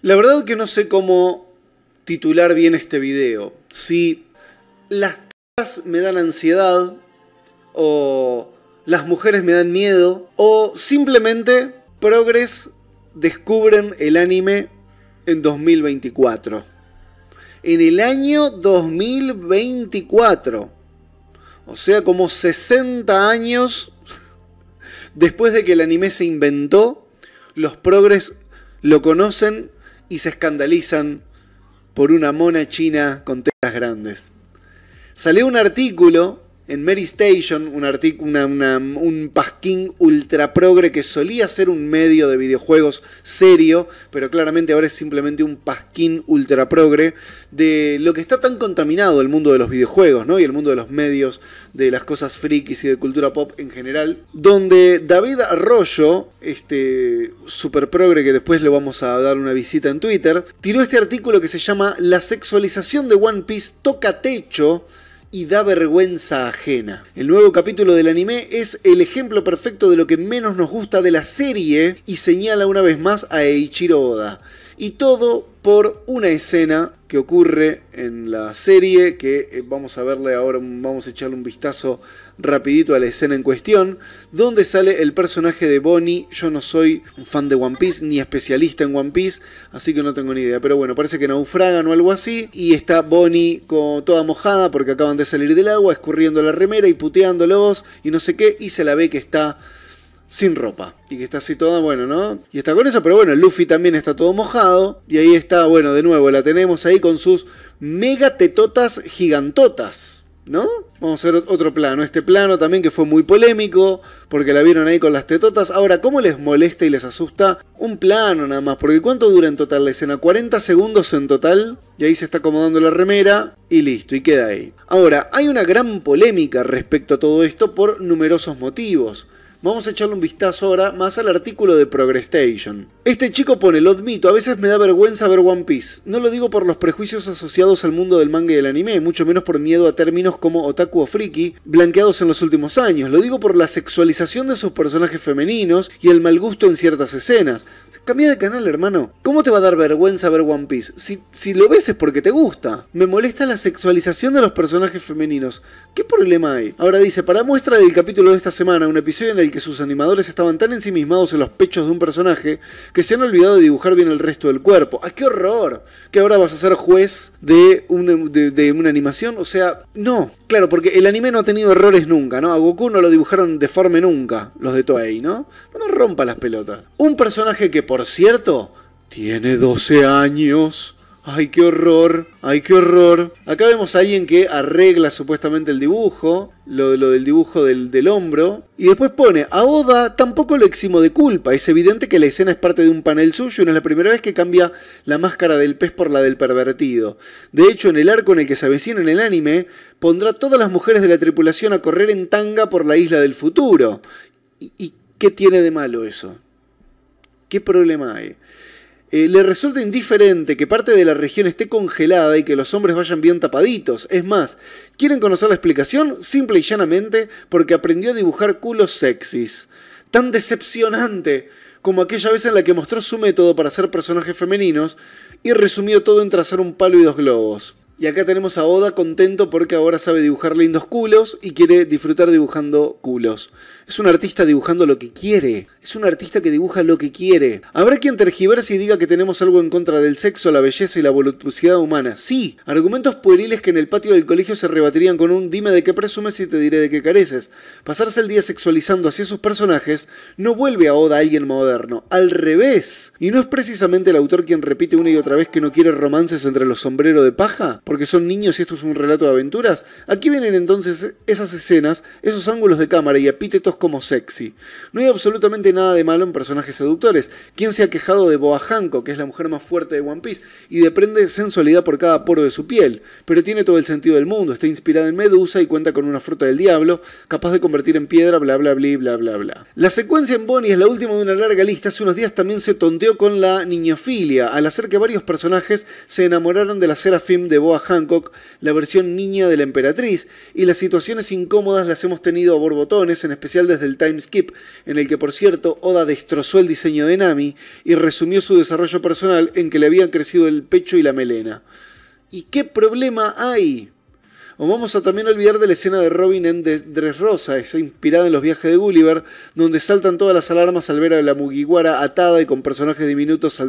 La verdad que no sé cómo titular bien este video. Si las t***as me dan ansiedad, o las mujeres me dan miedo, o simplemente progres descubren el anime en 2024. En el año 2024. O sea, como 60 años después de que el anime se inventó, los progres lo conocen y se escandalizan por una mona china con telas grandes. Salió un artículo en Mary Station, un, pasquín ultra progre que solía ser un medio de videojuegos serio, pero claramente ahora es simplemente un pasquín ultra progre de lo que está tan contaminado el mundo de los videojuegos, ¿no? Y el mundo de los medios, de las cosas frikis y de cultura pop en general, donde David Arroyo, este super progre que después le vamos a dar una visita en Twitter, tiró este artículo que se llama La sexualización de One Piece toca techo y da vergüenza ajena. El nuevo capítulo del anime es el ejemplo perfecto de lo que menos nos gusta de la serie y señala una vez más a Eiichiro Oda. Y todo por una escena que ocurre en la serie que eh, vamos a verle ahora, vamos a echarle un vistazo rapidito a la escena en cuestión, donde sale el personaje de Bonnie. Yo no soy un fan de One Piece ni especialista en One Piece, así que no tengo ni idea. Pero bueno, parece que naufragan o algo así. Y está Bonnie con, toda mojada porque acaban de salir del agua, escurriendo la remera y puteándolos y no sé qué. Y se la ve que está sin ropa. Y que está así toda, bueno, ¿no? Y está con eso, pero bueno, Luffy también está todo mojado. Y ahí está, bueno, de nuevo, la tenemos ahí con sus mega tetotas gigantotas, ¿no? Vamos a ver otro plano. Este plano también que fue muy polémico, porque la vieron ahí con las tetotas. Ahora, ¿cómo les molesta y les asusta? Un plano nada más, porque ¿cuánto dura en total la escena? 40 segundos en total, y ahí se está acomodando la remera, y listo, y queda ahí. Ahora, hay una gran polémica respecto a todo esto por numerosos motivos. Vamos a echarle un vistazo ahora más al artículo de Progrestation. Este chico pone, lo admito, a veces me da vergüenza ver One Piece. No lo digo por los prejuicios asociados al mundo del manga y del anime, mucho menos por miedo a términos como otaku o friki, blanqueados en los últimos años. Lo digo por la sexualización de sus personajes femeninos y el mal gusto en ciertas escenas. Cambia de canal, hermano. ¿Cómo te va a dar vergüenza ver One Piece? Si, lo ves es porque te gusta. Me molesta la sexualización de los personajes femeninos. ¿Qué problema hay? Ahora dice, para muestra del capítulo de esta semana, un episodio en el que sus animadores estaban tan ensimismados en los pechos de un personaje que se han olvidado de dibujar bien el resto del cuerpo. ¡Ah, qué horror! Que ahora vas a ser juez de una, de una animación. O sea, no. Claro, porque el anime no ha tenido errores nunca, ¿no? A Goku no lo dibujaron deforme nunca, los de Toei, ¿no? No me rompa las pelotas. Un personaje que, por cierto, tiene 12 años ¡Ay, qué horror! ¡Ay, qué horror! Acá vemos a alguien que arregla supuestamente el dibujo, lo, del dibujo del, hombro, y después pone, a Oda tampoco lo eximo de culpa, es evidente que la escena es parte de un panel suyo y no es la primera vez que cambia la máscara del pez por la del pervertido. De hecho, en el arco en el que se avecina en el anime, pondrá todas las mujeres de la tripulación a correr en tanga por la isla del futuro. y qué tiene de malo eso? ¿Qué problema hay? Eh, le resulta indiferente que parte de la región esté congelada y que los hombres vayan bien tapaditos. Es más, ¿quieren conocer la explicación? Simple y llanamente porque aprendió a dibujar culos sexys. Tan decepcionante como aquella vez en la que mostró su método para hacer personajes femeninos y resumió todo en trazar un palo y dos globos. Y acá tenemos a Oda contento porque ahora sabe dibujar lindos culos y quiere disfrutar dibujando culos. Es un artista dibujando lo que quiere. Es un artista que dibuja lo que quiere. Habrá quien tergiversa y diga que tenemos algo en contra del sexo, la belleza y la voluptuosidad humana. Sí, argumentos pueriles que en el patio del colegio se rebatirían con un dime de qué presumes y te diré de qué careces. Pasarse el día sexualizando hacia sus personajes no vuelve a Oda a alguien moderno. Al revés. Y no es precisamente el autor quien repite una y otra vez que no quiere romances entre los sombreros de paja, porque son niños y esto es un relato de aventuras. Aquí vienen entonces esas escenas, esos ángulos de cámara y epítetos como sexy. No hay absolutamente nada de malo en personajes seductores. ¿Quién se ha quejado de Boa Hancock, que es la mujer más fuerte de One Piece, y deprende sensualidad por cada poro de su piel? Pero tiene todo el sentido del mundo, está inspirada en Medusa y cuenta con una fruta del diablo, capaz de convertir en piedra, bla bla bla bla bla La secuencia en Bonnie es la última de una larga lista. Hace unos días también se tonteó con la niñofilia, al hacer que varios personajes se enamoraron de la Serafim de Boa Hancock, la versión niña de la emperatriz, y las situaciones incómodas las hemos tenido a borbotones, en especial el time skip, en el que por cierto Oda destrozó el diseño de Nami y resumió su desarrollo personal en que le habían crecido el pecho y la melena. ¿Y qué problema hay? O vamos a también olvidar de la escena de Robin en rosa, esa inspirada en los viajes de Gulliver, donde saltan todas las alarmas al ver a la Mugiwara atada y con personajes diminutos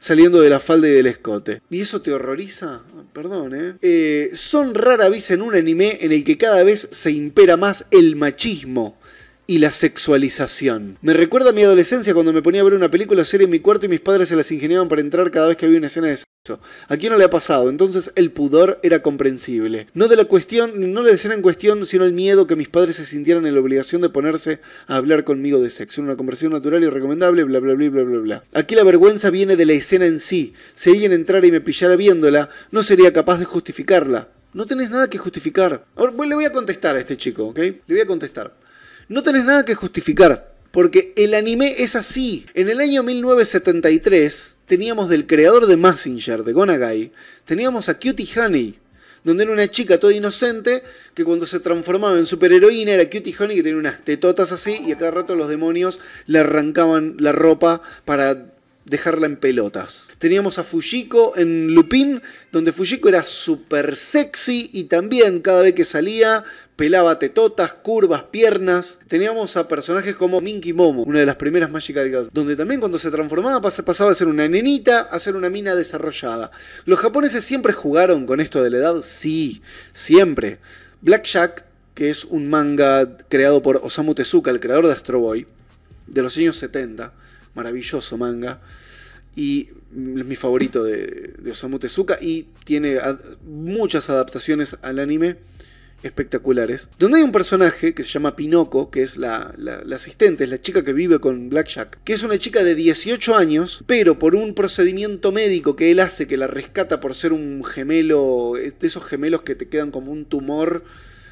saliendo de la falda y del escote. ¿Y eso te horroriza? Perdón, ¿eh? ¿eh? son rara vez en un anime en el que cada vez se impera más el machismo y la sexualización. Me recuerda a mi adolescencia cuando me ponía a ver una película o serie en mi cuarto y mis padres se las ingeniaban para entrar cada vez que había una escena de sexo. Aquí no le ha pasado? Entonces el pudor era comprensible. No de la cuestión, no la escena en cuestión, sino el miedo que mis padres se sintieran en la obligación de ponerse a hablar conmigo de sexo. Una conversación natural y recomendable, bla bla bla bla bla bla. Aquí la vergüenza viene de la escena en sí. Si alguien entrara y me pillara viéndola, no sería capaz de justificarla. No tenés nada que justificar. Ahora le voy a contestar a este chico, ¿ok? Le voy a contestar no tenés nada que justificar. Porque el anime es así. En el año 1973 teníamos del creador de Massinger, de Gonagai, teníamos a Cutie Honey, donde era una chica toda inocente que cuando se transformaba en superheroína era Cutie Honey que tenía unas tetotas así y a cada rato los demonios le arrancaban la ropa para dejarla en pelotas. Teníamos a Fujiko en Lupin, donde Fujiko era súper sexy y también cada vez que salía pelaba tetotas, curvas, piernas. Teníamos a personajes como Minky Momo, una de las primeras Magical Girls, donde también cuando se transformaba pasaba de ser una nenita a ser una mina desarrollada. ¿Los japoneses siempre jugaron con esto de la edad? Sí, siempre. Blackjack, que es un manga creado por Osamu Tezuka, el creador de Astro Boy, de los años 70, maravilloso manga. Y es mi favorito de, Osamu Tezuka y tiene muchas adaptaciones al anime espectaculares, donde hay un personaje que se llama Pinoco, que es la, asistente, es la chica que vive con Blackjack, que es una chica de 18 años, pero por un procedimiento médico que él hace, que la rescata por ser un gemelo, eh, de esos gemelos que te quedan como un tumor.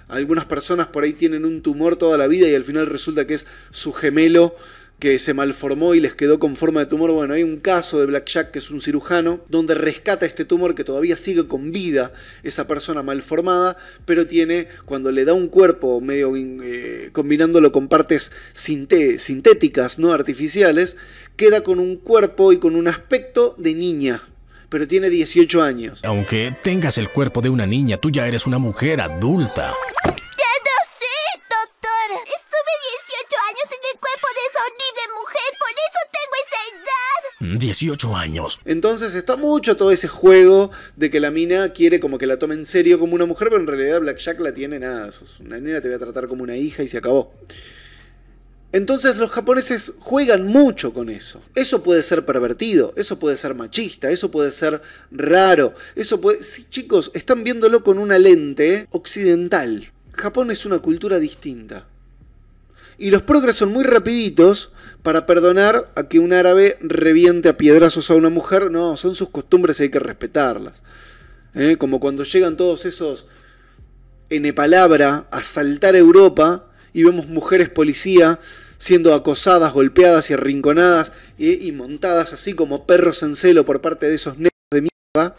Algunas personas por ahí tienen un tumor toda la vida y al final resulta que es su gemelo que se malformó y les quedó con forma de tumor. Bueno, hay un caso de Black Jack, que es un cirujano, donde rescata este tumor que todavía sigue con vida esa persona malformada, pero tiene, cuando le da un cuerpo medio eh, combinándolo con partes sintéticas, no artificiales, queda con un cuerpo y con un aspecto de niña pero tiene 18 años. Aunque tengas el cuerpo de una niña, tú ya eres una mujer adulta. 18 años. Entonces está mucho todo ese juego de que la mina quiere como que la tome en serio como una mujer, pero en realidad Black Jack la tiene nada. una niña, te voy a tratar como una hija y se acabó. Entonces los japoneses juegan mucho con eso. Eso puede ser pervertido, eso puede ser machista, eso puede ser raro, eso puede... Sí, chicos, están viéndolo con una lente occidental. Japón es una cultura distinta. Y los progres son muy rapiditos para perdonar a que un árabe reviente a piedrazos a una mujer, no, son sus costumbres y hay que respetarlas. ¿Eh? Como cuando llegan todos esos en palabra a saltar Europa y vemos mujeres policía siendo acosadas, golpeadas y arrinconadas y, y montadas así como perros en celo por parte de esos negros de mierda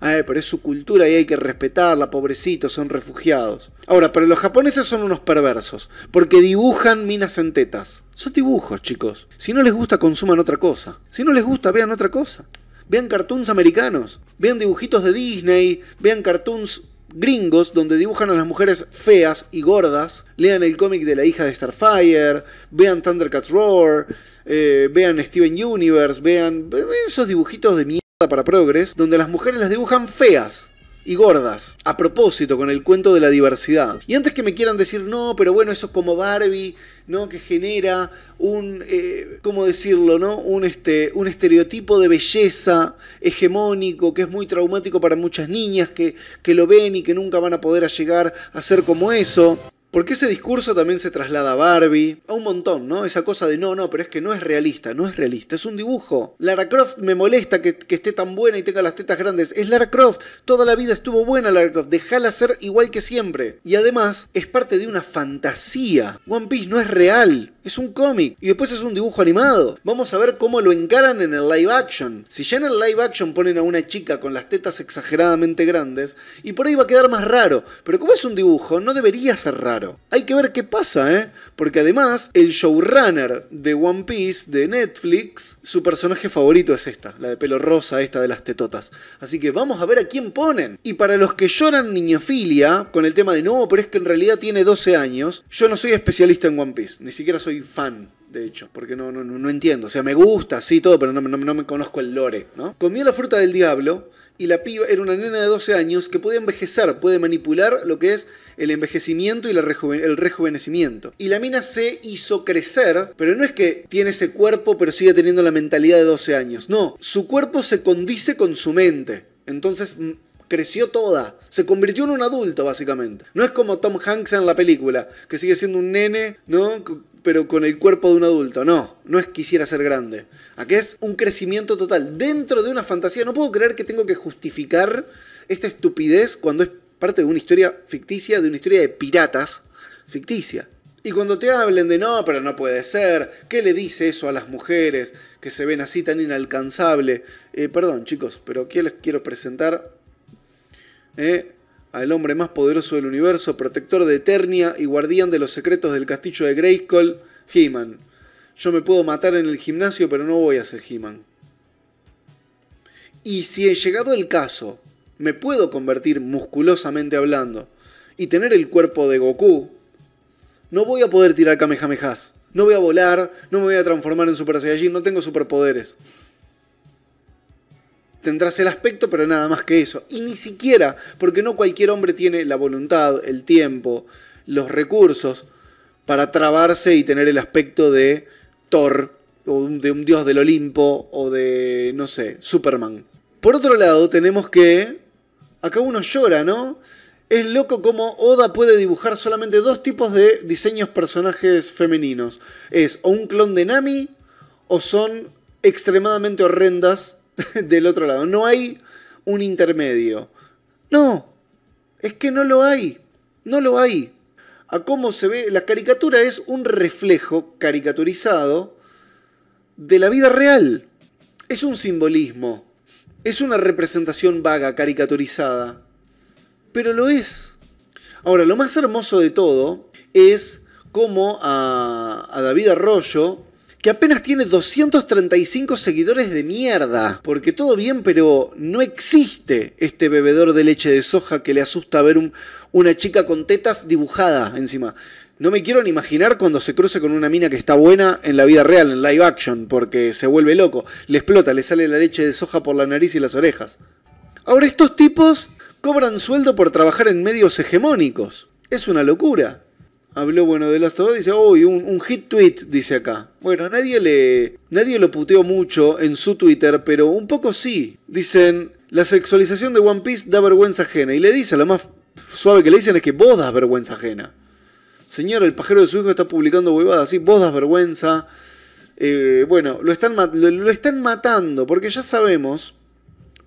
a ver, pero es su cultura y hay que respetarla, pobrecitos, son refugiados. Ahora, pero los japoneses son unos perversos, porque dibujan minas en tetas. Son dibujos, chicos. Si no les gusta, consuman otra cosa. Si no les gusta, vean otra cosa. Vean cartoons americanos, vean dibujitos de Disney, vean cartoons gringos donde dibujan a las mujeres feas y gordas, lean el cómic de la hija de Starfire, vean Thundercats Roar, eh, vean Steven Universe, vean eh, esos dibujitos de mierda para progres, donde las mujeres las dibujan feas y gordas, a propósito con el cuento de la diversidad. Y antes que me quieran decir, no, pero bueno, eso es como Barbie, ¿no? Que genera un, eh, ¿cómo decirlo, no? Un, este, un estereotipo de belleza hegemónico que es muy traumático para muchas niñas que, que lo ven y que nunca van a poder llegar a ser como eso. Porque ese discurso también se traslada a Barbie, a un montón, ¿no? Esa cosa de no, no, pero es que no es realista, no es realista, es un dibujo. Lara Croft me molesta que, esté tan buena y tenga las tetas grandes. Es Lara Croft, toda la vida estuvo buena Lara Croft, dejala ser igual que siempre. Y además, es parte de una fantasía. One Piece no es real, es un cómic. Y después es un dibujo animado. Vamos a ver cómo lo encaran en el live action. Si ya en el live action ponen a una chica con las tetas exageradamente grandes, y por ahí va a quedar más raro. Pero como es un dibujo, no debería ser raro. Hay que ver qué pasa, ¿eh? Porque además, el showrunner de One Piece, de Netflix, su personaje favorito es esta, la de pelo rosa, esta de las tetotas. Así que vamos a ver a quién ponen. Y para los que lloran niñofilia con el tema de no, pero es que en realidad tiene 12 años, yo no soy especialista en One Piece, ni siquiera soy fan de hecho, porque no, no, no entiendo. O sea, me gusta, sí, todo, pero no me conozco el lore, ¿no? Comió la fruta del diablo y la piba era una nena de 12 años que puede envejecer, puede manipular lo que es el envejecimiento y el rejuvenecimiento. Y la mina se hizo crecer, pero no es que tiene ese cuerpo pero sigue teniendo la mentalidad de 12 años, no, su cuerpo se condice con su mente. Entonces mm, creció toda, se convirtió en un adulto básicamente. No es como Tom Hanks en la película, que sigue siendo un nene, ¿no? pero con el cuerpo de un adulto. No, no es quisiera ser grande. Aquí es un crecimiento total dentro de una fantasía. No puedo creer que tengo que justificar esta estupidez cuando es parte de una historia ficticia, de una historia de piratas ficticia. Y cuando te hablen de no, pero no puede ser, ¿qué le dice eso a las mujeres que se ven así tan inalcanzable? Eh, perdón chicos, pero aquí les quiero presentar eh, al hombre más poderoso del universo, protector de Eternia y guardián de los secretos del castillo de Greyskull, He-Man. Yo me puedo matar en el gimnasio, pero no voy a ser He-Man. Y si he llegado el caso, me puedo convertir musculosamente hablando y tener el cuerpo de Goku, no voy a poder tirar Kamehamehas. No voy a volar, no me voy a transformar en Super Saiyajin, no tengo superpoderes tendrás el aspecto, pero nada más que eso. Y ni siquiera, porque no cualquier hombre tiene la voluntad, el tiempo, los recursos para trabarse y tener el aspecto de Thor, o de un dios del Olimpo, o de, no sé, Superman. Por otro lado, tenemos que... Acá uno llora, ¿no? Es loco como Oda puede dibujar solamente dos tipos de diseños personajes femeninos. Es o un clon de Nami o son extremadamente horrendas del otro lado. No hay un intermedio. No, es que no lo hay. No lo hay. A cómo se ve, la caricatura es un reflejo caricaturizado de la vida real. Es un simbolismo. Es una representación vaga, caricaturizada. Pero lo es. Ahora, lo más hermoso de todo es cómo a, David Arroyo que apenas tiene 235 seguidores de mierda. Porque todo bien, pero no existe este bebedor de leche de soja que le asusta ver una chica con tetas dibujada encima. No me quiero ni imaginar cuando se cruce con una mina que está buena en la vida real, en live action, porque se vuelve loco, le explota, le sale la leche de soja por la nariz y las orejas. Ahora estos tipos cobran sueldo por trabajar en medios hegemónicos. Es una locura habló bueno de las of dice, uy, un, hit tweet, dice acá. Bueno, nadie le. Nadie lo puteó mucho en su Twitter, pero un poco sí. Dicen, la sexualización de One Piece da vergüenza ajena. Y le dice, lo más suave que le dicen es que vos das vergüenza ajena. Señor, el pajero de su hijo está publicando huevadas así, vos das vergüenza. Eh, bueno, lo están, están matando, porque ya sabemos,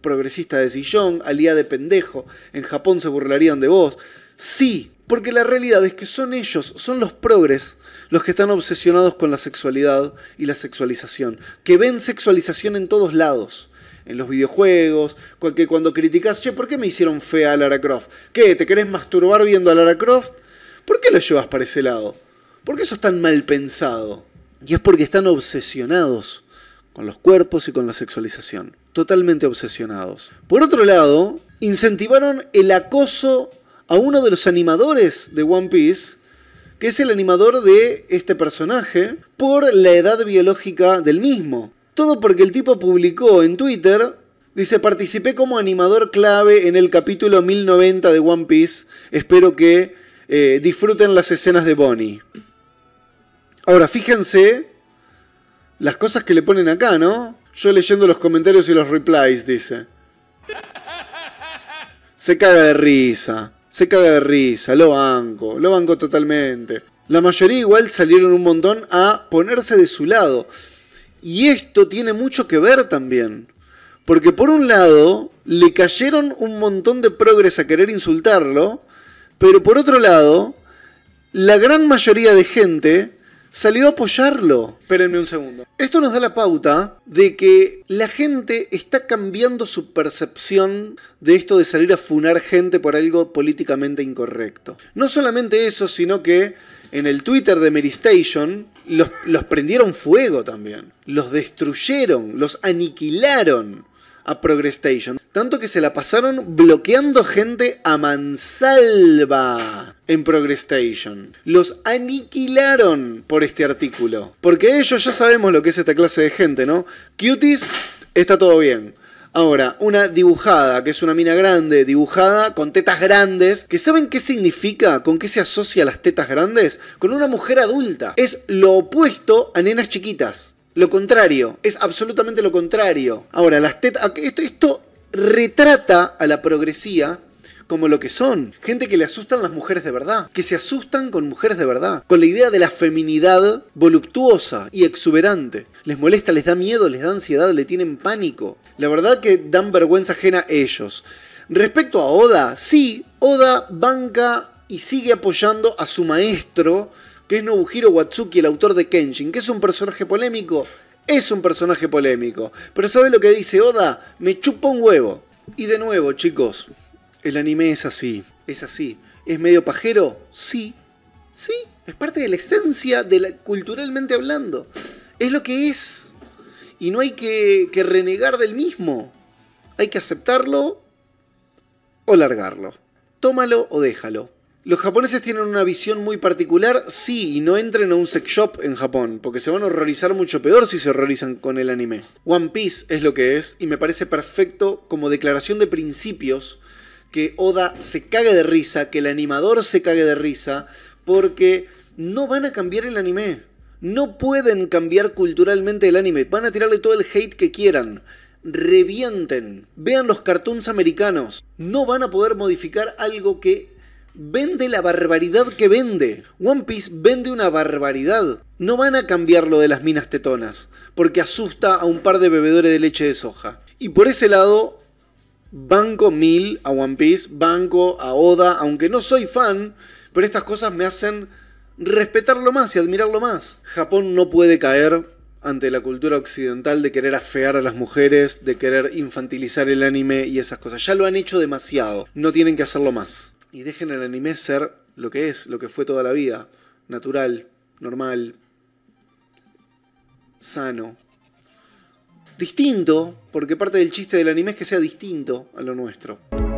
progresista de sillón, aliada de pendejo, en Japón se burlarían de vos. Sí, porque la realidad es que son ellos, son los progres, los que están obsesionados con la sexualidad y la sexualización, que ven sexualización en todos lados en los videojuegos, cuando criticas, che, ¿por qué me hicieron fea a Lara Croft? ¿Qué? ¿Te querés masturbar viendo a Lara Croft? ¿Por qué lo llevas para ese lado? ¿Por qué eso es tan mal pensado? Y es porque están obsesionados con los cuerpos y con la sexualización. Totalmente obsesionados. Por otro lado, incentivaron el acoso a uno de los animadores de One Piece, que es el animador de este personaje, por la edad biológica del mismo. Todo porque el tipo publicó en Twitter, dice, participé como animador clave en el capítulo 1090 de One Piece, espero que eh, disfruten las escenas de Bonnie. Ahora, fíjense las cosas que le ponen acá, ¿no? Yo leyendo los comentarios y los replies, dice. Se caga de risa se caga de risa, lo banco, lo banco totalmente. La mayoría igual salieron un montón a ponerse de su lado. Y esto tiene mucho que ver también. Porque por un lado, le cayeron un montón de progres a querer insultarlo, pero por otro lado, la gran mayoría de gente salió a apoyarlo. Espérenme un segundo. Esto nos da la pauta de que la gente está cambiando su percepción de esto de salir a funar gente por algo políticamente incorrecto. No solamente eso, sino que en el Twitter de Mary Station los prendieron fuego también. Los destruyeron, los aniquilaron a Progrestation. Tanto que se la pasaron bloqueando gente a mansalva en Station Los aniquilaron por este artículo. Porque ellos ya sabemos lo que es esta clase de gente, ¿no? Cuties, está todo bien. Ahora, una dibujada, que es una mina grande, dibujada con tetas grandes, que saben qué significa, con qué se asocia las tetas grandes, con una mujer adulta. Es lo opuesto a nenas chiquitas. Lo contrario, es absolutamente lo contrario. Ahora, las tetas, esto, esto retrata a la progresía como lo que son. Gente que le asustan las mujeres de verdad, que se asustan con mujeres de verdad, con la idea de la feminidad voluptuosa y exuberante. Les molesta, les da miedo, les da ansiedad, le tienen pánico. La verdad que dan vergüenza ajena a ellos. Respecto a Oda, sí, Oda banca y sigue apoyando a su maestro que es Nobuhiro Watsuki, el autor de Kenshin, que es un personaje polémico, es un personaje polémico. Pero ¿sabes lo que dice Oda? Me chupa un huevo. Y de nuevo, chicos, el anime es así, es así. ¿Es medio pajero? Sí, sí, es parte de la esencia de la, culturalmente hablando. Es lo que es. Y no hay que renegar del mismo. Hay que aceptarlo o largarlo. Tómalo o déjalo. Los japoneses tienen una visión muy particular, sí, y no entren a un sex shop en Japón, porque se van a horrorizar mucho peor si se horrorizan con el anime. One Piece es lo que es, y me parece perfecto como declaración de principios que Oda se cague de risa, que el animador se cague de risa, porque no van a cambiar el anime. No pueden cambiar culturalmente el anime, van a tirarle todo el hate que quieran revienten. Vean los cartoons americanos. No van a poder modificar algo que vende la barbaridad que vende. One Piece vende una barbaridad. No van a cambiar lo de las minas tetonas, porque asusta a un par de bebedores de leche de soja. Y por ese lado, banco mil a One Piece, banco a Oda, aunque no soy fan, pero estas cosas me hacen respetarlo más y admirarlo más. Japón no puede caer ante la cultura occidental de querer afear a las mujeres, de querer infantilizar el anime y esas cosas. Ya lo han hecho demasiado, no tienen que hacerlo más y dejen el anime ser lo que es, lo que fue toda la vida, natural, normal, sano. Distinto, porque parte del chiste del anime es que sea distinto a lo nuestro.